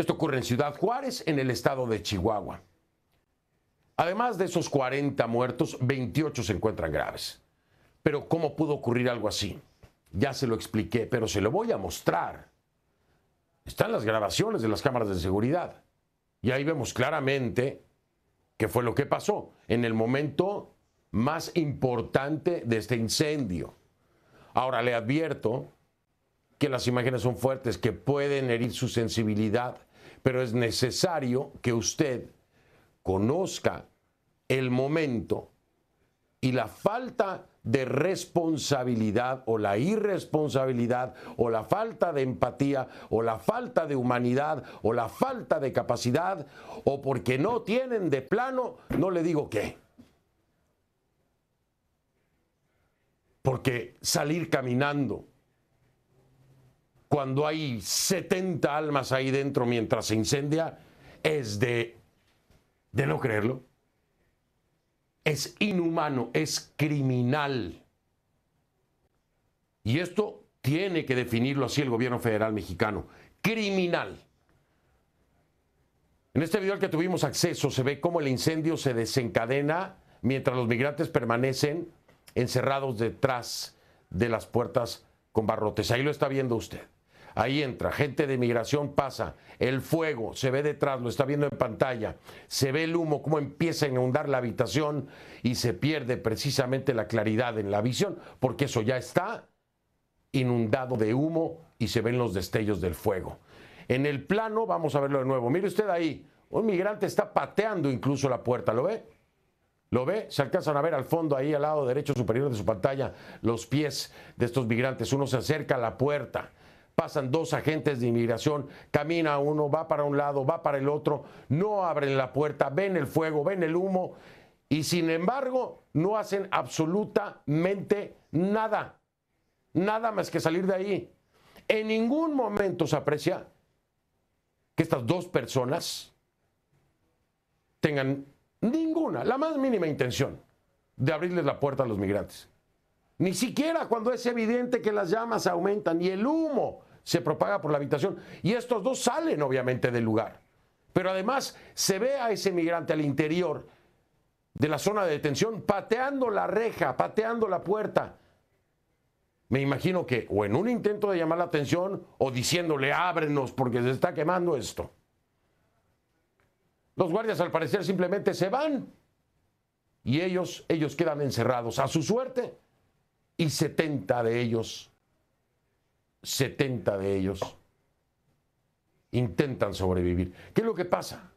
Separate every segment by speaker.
Speaker 1: Esto ocurre en Ciudad Juárez, en el estado de Chihuahua. Además de esos 40 muertos, 28 se encuentran graves. Pero ¿cómo pudo ocurrir algo así? Ya se lo expliqué, pero se lo voy a mostrar. Están las grabaciones de las cámaras de seguridad. Y ahí vemos claramente qué fue lo que pasó en el momento más importante de este incendio. Ahora le advierto que las imágenes son fuertes, que pueden herir su sensibilidad pero es necesario que usted conozca el momento y la falta de responsabilidad o la irresponsabilidad o la falta de empatía o la falta de humanidad o la falta de capacidad o porque no tienen de plano, no le digo qué. Porque salir caminando cuando hay 70 almas ahí dentro mientras se incendia, es de, de no creerlo. Es inhumano, es criminal. Y esto tiene que definirlo así el gobierno federal mexicano. Criminal. En este video al que tuvimos acceso se ve cómo el incendio se desencadena mientras los migrantes permanecen encerrados detrás de las puertas con barrotes. Ahí lo está viendo usted. Ahí entra, gente de migración pasa, el fuego se ve detrás, lo está viendo en pantalla, se ve el humo, cómo empieza a inundar la habitación y se pierde precisamente la claridad en la visión, porque eso ya está inundado de humo y se ven los destellos del fuego. En el plano, vamos a verlo de nuevo, mire usted ahí, un migrante está pateando incluso la puerta, ¿lo ve? ¿Lo ve? Se alcanzan a ver al fondo, ahí al lado derecho superior de su pantalla, los pies de estos migrantes. Uno se acerca a la puerta pasan dos agentes de inmigración, camina uno, va para un lado, va para el otro, no abren la puerta, ven el fuego, ven el humo y sin embargo no hacen absolutamente nada, nada más que salir de ahí. En ningún momento se aprecia que estas dos personas tengan ninguna, la más mínima intención de abrirles la puerta a los migrantes. Ni siquiera cuando es evidente que las llamas aumentan y el humo se propaga por la habitación. Y estos dos salen obviamente del lugar. Pero además se ve a ese migrante al interior de la zona de detención pateando la reja, pateando la puerta. Me imagino que o en un intento de llamar la atención o diciéndole ábrenos porque se está quemando esto. Los guardias al parecer simplemente se van y ellos, ellos quedan encerrados a su suerte y 70 de ellos, 70 de ellos intentan sobrevivir. ¿Qué es lo que pasa?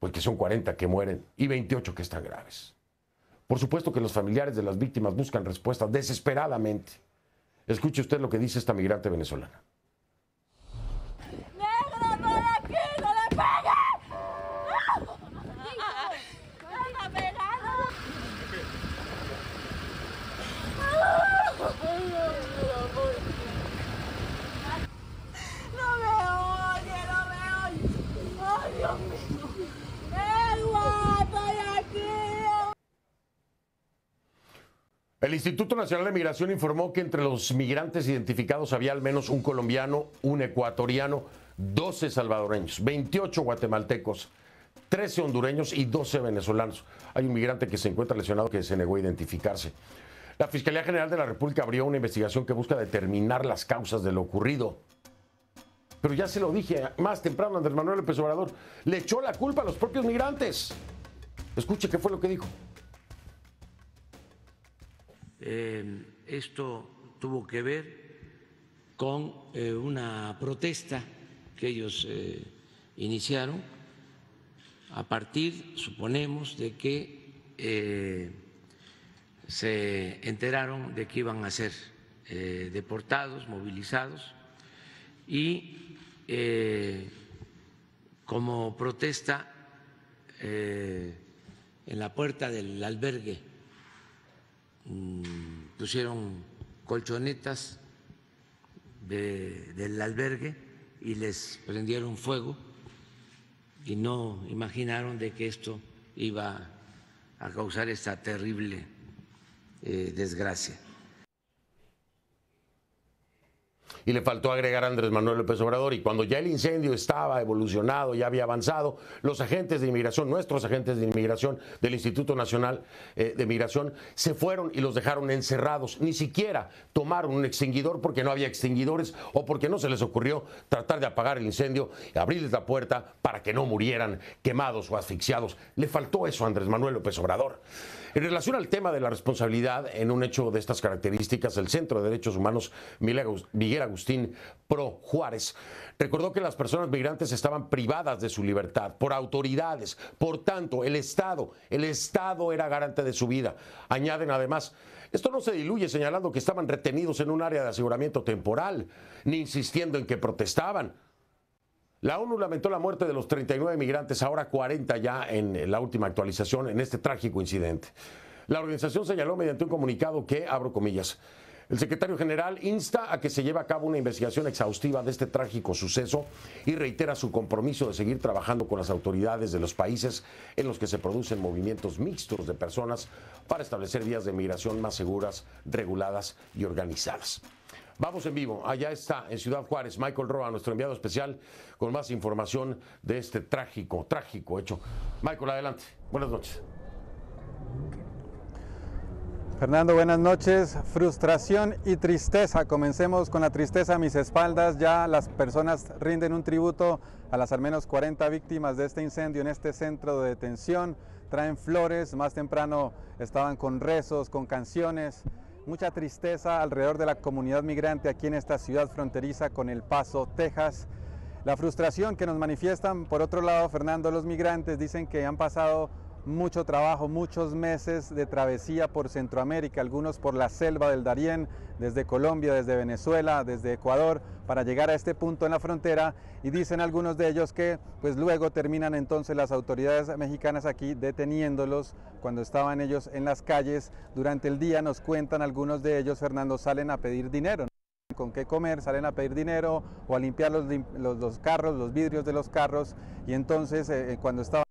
Speaker 1: Pues que son 40 que mueren y 28 que están graves. Por supuesto que los familiares de las víctimas buscan respuestas desesperadamente. Escuche usted lo que dice esta migrante venezolana. El Instituto Nacional de Migración informó que entre los migrantes identificados había al menos un colombiano, un ecuatoriano, 12 salvadoreños, 28 guatemaltecos, 13 hondureños y 12 venezolanos. Hay un migrante que se encuentra lesionado que se negó a identificarse. La Fiscalía General de la República abrió una investigación que busca determinar las causas de lo ocurrido. Pero ya se lo dije eh, más temprano, Andrés Manuel López Obrador le echó la culpa a los propios migrantes. Escuche qué fue lo que dijo. Em, esto tuvo que ver con eh, una protesta que ellos eh, iniciaron a partir, suponemos, de que eh, se enteraron de que iban a ser deportados, movilizados, y como protesta en la puerta del albergue Mm, pusieron colchonetas del albergue y les prendieron fuego y no imaginaron de que esto iba a causar esta terrible eh, desgracia. y le faltó agregar a Andrés Manuel López Obrador. Y cuando ya el incendio estaba evolucionado, ya había avanzado, los agentes de inmigración, nuestros agentes de inmigración del Instituto Nacional eh, de Inmigración, se fueron y los dejaron encerrados. Ni siquiera tomaron un extinguidor porque no había extinguidores o porque no se les ocurrió tratar de apagar el incendio y abrirles la puerta para que no murieran quemados o asfixiados. Le faltó eso a Andrés Manuel López Obrador. En relación al tema de la responsabilidad en un hecho de estas características, el Centro de Derechos Humanos Miguel Agustín Pro Juárez recordó que las personas migrantes estaban privadas de su libertad por autoridades, por tanto, el Estado, el Estado era garante de su vida. Añaden además, esto no se diluye señalando que estaban retenidos en un área de aseguramiento temporal, ni insistiendo en que protestaban. La ONU lamentó la muerte de los 39 migrantes, ahora 40 ya en la última actualización, en este trágico incidente. La organización señaló mediante un comunicado que, abro comillas, el secretario general insta a que se lleve a cabo una investigación exhaustiva de este trágico suceso y reitera su compromiso de seguir trabajando con las autoridades de los países en los que se producen movimientos mixtos de personas para establecer vías de migración más seguras, reguladas y organizadas. Vamos en vivo, allá está, en Ciudad Juárez, Michael Roa, nuestro enviado especial, con más información de este trágico, trágico hecho. Michael, adelante. Buenas noches.
Speaker 2: Fernando, buenas noches. Frustración y tristeza. Comencemos con la tristeza a mis espaldas. Ya las personas rinden un tributo a las al menos 40 víctimas de este incendio en este centro de detención. Traen flores, más temprano estaban con rezos, con canciones mucha tristeza alrededor de la comunidad migrante aquí en esta ciudad fronteriza con El Paso, Texas. La frustración que nos manifiestan, por otro lado, Fernando, los migrantes dicen que han pasado mucho trabajo, muchos meses de travesía por Centroamérica, algunos por la selva del Darién, desde Colombia, desde Venezuela, desde Ecuador, para llegar a este punto en la frontera y dicen algunos de ellos que pues luego terminan entonces las autoridades mexicanas aquí deteniéndolos cuando estaban ellos en las calles durante el día, nos cuentan algunos de ellos, Fernando, salen a pedir dinero con qué comer, salen a pedir dinero o a limpiar los, carros, los vidrios de los carros y entonces eh, eh, cuando estaban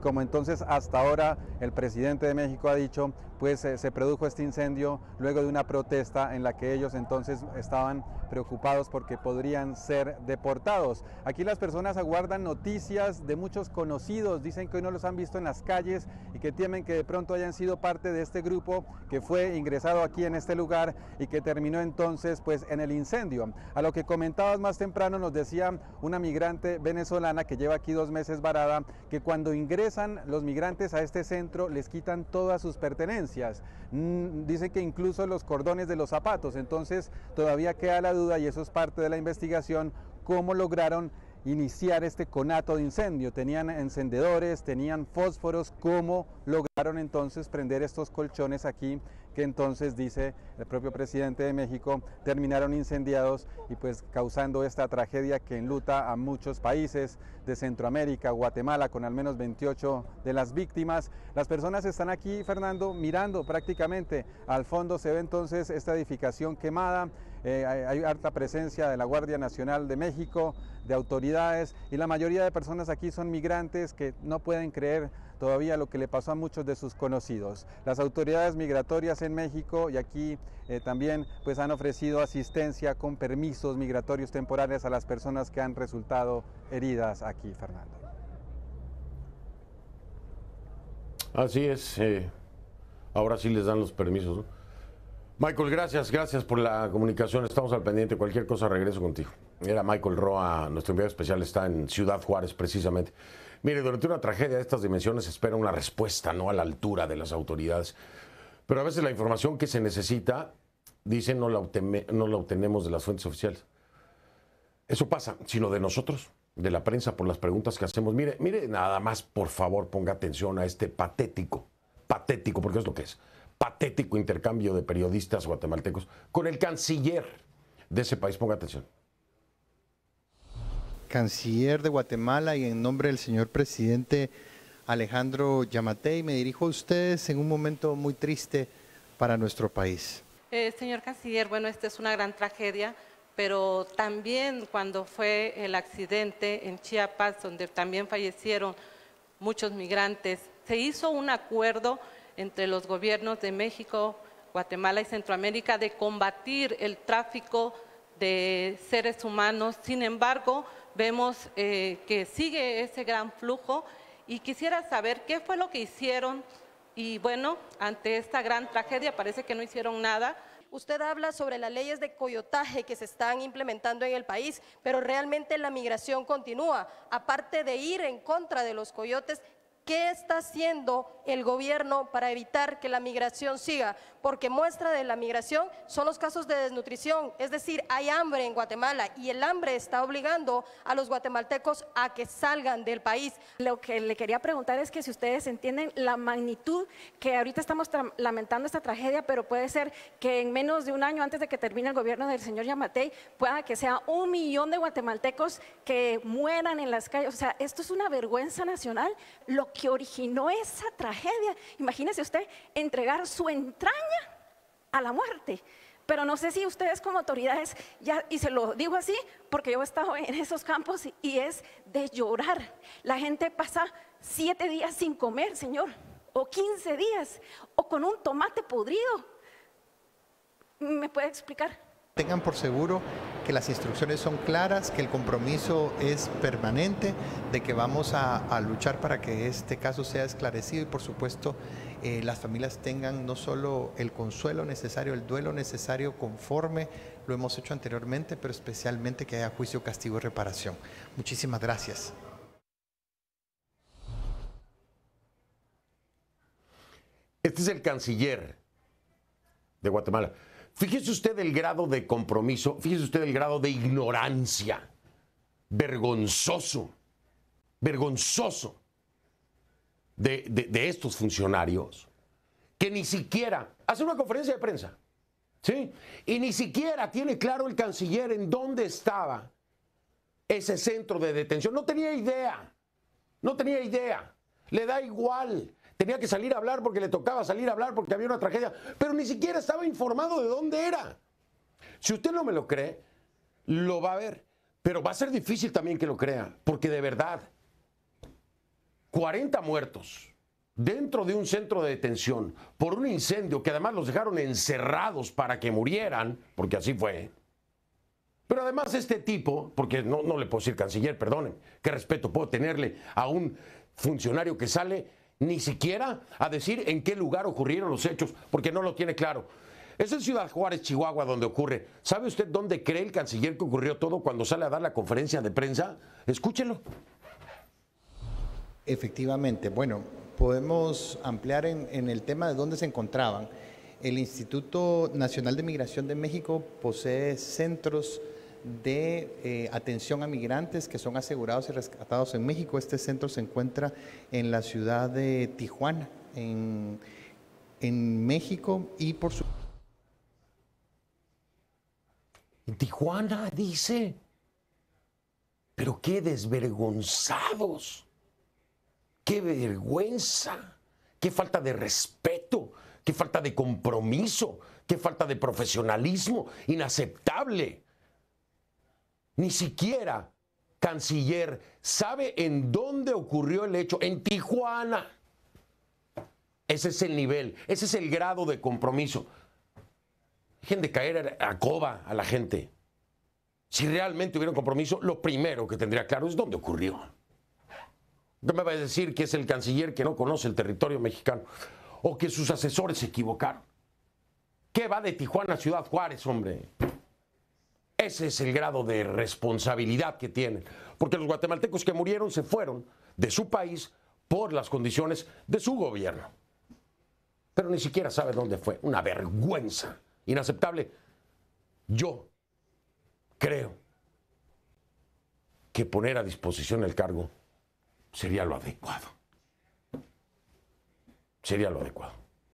Speaker 2: como entonces hasta ahora el presidente de México ha dicho, pues eh, se produjo este incendio luego de una protesta en la que ellos entonces estaban preocupados porque podrían ser deportados. Aquí las personas aguardan noticias de muchos conocidos, dicen que hoy no los han visto en las calles y que temen que de pronto hayan sido parte de este grupo que fue ingresado aquí en este lugar y que terminó entonces pues en el incendio. A lo que comentabas más temprano nos decía una migrante venezolana que lleva aquí dos meses varada que cuando ingresa los migrantes a este centro les quitan todas sus pertenencias. Mm, Dicen que incluso los cordones de los zapatos. Entonces todavía queda la duda y eso es parte de la investigación, cómo lograron iniciar este conato de incendio. Tenían encendedores, tenían fósforos, ¿cómo lograron entonces prender estos colchones aquí que entonces, dice el propio presidente de México, terminaron incendiados y pues causando esta tragedia que enluta a muchos países de Centroamérica, Guatemala, con al menos 28 de las víctimas. Las personas están aquí, Fernando, mirando prácticamente. Al fondo se ve entonces esta edificación quemada, eh, hay harta presencia de la Guardia Nacional de México, de autoridades y la mayoría de personas aquí son migrantes que no pueden creer todavía lo que le pasó a muchos de sus conocidos. Las autoridades migratorias en México y aquí eh, también pues han ofrecido asistencia con permisos migratorios temporales a las personas que han resultado heridas aquí, Fernando.
Speaker 1: Así es. Eh, ahora sí les dan los permisos. Michael, gracias, gracias por la comunicación. Estamos al pendiente. Cualquier cosa, regreso contigo. Era Michael Roa, nuestro enviado especial, está en Ciudad Juárez, precisamente. Mire, durante una tragedia de estas dimensiones espera una respuesta no a la altura de las autoridades. Pero a veces la información que se necesita, dicen, no la, no la obtenemos de las fuentes oficiales. Eso pasa, sino de nosotros, de la prensa, por las preguntas que hacemos. Mire, mire, nada más, por favor, ponga atención a este patético, patético, porque es lo que es patético intercambio de periodistas guatemaltecos con el canciller de ese país. Ponga atención.
Speaker 3: Canciller de Guatemala y en nombre del señor presidente Alejandro Yamatei me dirijo a ustedes en un momento muy triste para nuestro país. Eh, señor canciller, bueno, esta es una gran tragedia, pero también cuando fue el accidente en Chiapas, donde también fallecieron muchos migrantes, se hizo un acuerdo entre los gobiernos de México, Guatemala y Centroamérica de combatir el tráfico de seres humanos. Sin embargo, vemos eh, que sigue ese gran flujo y quisiera saber qué fue lo que hicieron y bueno, ante esta gran tragedia parece que no hicieron nada. Usted habla sobre las leyes de coyotaje
Speaker 2: que se están implementando en el país, pero realmente la migración continúa. Aparte de ir en contra de los coyotes, ¿Qué está haciendo el gobierno para evitar que la migración siga? Porque muestra de la migración son los casos de desnutrición, es decir, hay hambre en Guatemala y el hambre está obligando a los guatemaltecos a que salgan del país. Lo que le quería preguntar es que si ustedes entienden la magnitud que ahorita estamos lamentando esta tragedia, pero puede ser que en menos de un año antes de que termine el gobierno del señor Yamatei pueda que sea un millón de guatemaltecos que mueran en las calles. O sea, esto es una vergüenza nacional que originó esa tragedia. Imagínese usted entregar su entraña a la muerte. Pero no sé si ustedes como autoridades, ya, y se lo digo así, porque yo he estado en esos campos y es de llorar. La gente pasa siete días sin comer, Señor, o quince días, o con un tomate podrido. ¿Me puede explicar?
Speaker 3: tengan por seguro que las instrucciones son claras, que el compromiso es permanente, de que vamos a, luchar para que este caso sea esclarecido y por supuesto eh, las familias tengan no solo el consuelo necesario, el duelo necesario conforme lo hemos hecho anteriormente, pero especialmente que haya juicio, castigo y reparación. Muchísimas gracias.
Speaker 1: Este es el canciller de Guatemala. Fíjese usted el grado de compromiso, fíjese usted el grado de ignorancia. Vergonzoso, vergonzoso de, estos funcionarios que ni siquiera hace una conferencia de prensa. ¿Sí? Y ni siquiera tiene claro el canciller en dónde estaba ese centro de detención. No tenía idea. No tenía idea. Le da igual tenía que salir a hablar porque le tocaba salir a hablar porque había una tragedia, pero ni siquiera estaba informado de dónde era. Si usted no me lo cree, lo va a ver, pero va a ser difícil también que lo crea, porque de verdad, 40 muertos dentro de un centro de detención por un incendio que además los dejaron encerrados para que murieran, porque así fue. Pero además este tipo, porque no, no le puedo decir canciller, perdonen, qué respeto puedo tenerle a un funcionario que sale ni siquiera a decir en qué lugar ocurrieron los hechos, porque no lo tiene claro. Es en Ciudad Juárez, Chihuahua, donde ocurre. ¿Sabe usted dónde cree el canciller que ocurrió todo cuando sale a dar la conferencia de prensa? Escúchelo.
Speaker 3: Efectivamente, bueno, podemos ampliar en, en el tema de dónde se encontraban. El Instituto Nacional de Migración de México posee centros de eh, atención a migrantes que son asegurados y rescatados en México. Este centro se encuentra en la ciudad de Tijuana, en, en México, y por su...
Speaker 1: Tijuana, dice. Pero qué desvergonzados, qué vergüenza, qué falta de respeto, qué falta de compromiso, qué falta de profesionalismo, inaceptable ni siquiera canciller sabe en dónde ocurrió el hecho, en Tijuana. Ese es el nivel, ese es el grado de compromiso. Dejen de caer a coba a la gente. Si realmente hubiera un compromiso, lo primero que tendría claro es dónde ocurrió. No me va a decir que es el canciller que no conoce el territorio mexicano o que sus asesores se equivocaron. ¿Qué va de Tijuana a Ciudad Juárez, hombre? Ese es el grado de responsabilidad que tienen. Porque los guatemaltecos que murieron se fueron de su país por las condiciones de su gobierno. Pero ni siquiera sabe dónde fue. Una vergüenza. Inaceptable. Yo creo que poner a disposición el cargo sería lo adecuado. Sería lo adecuado.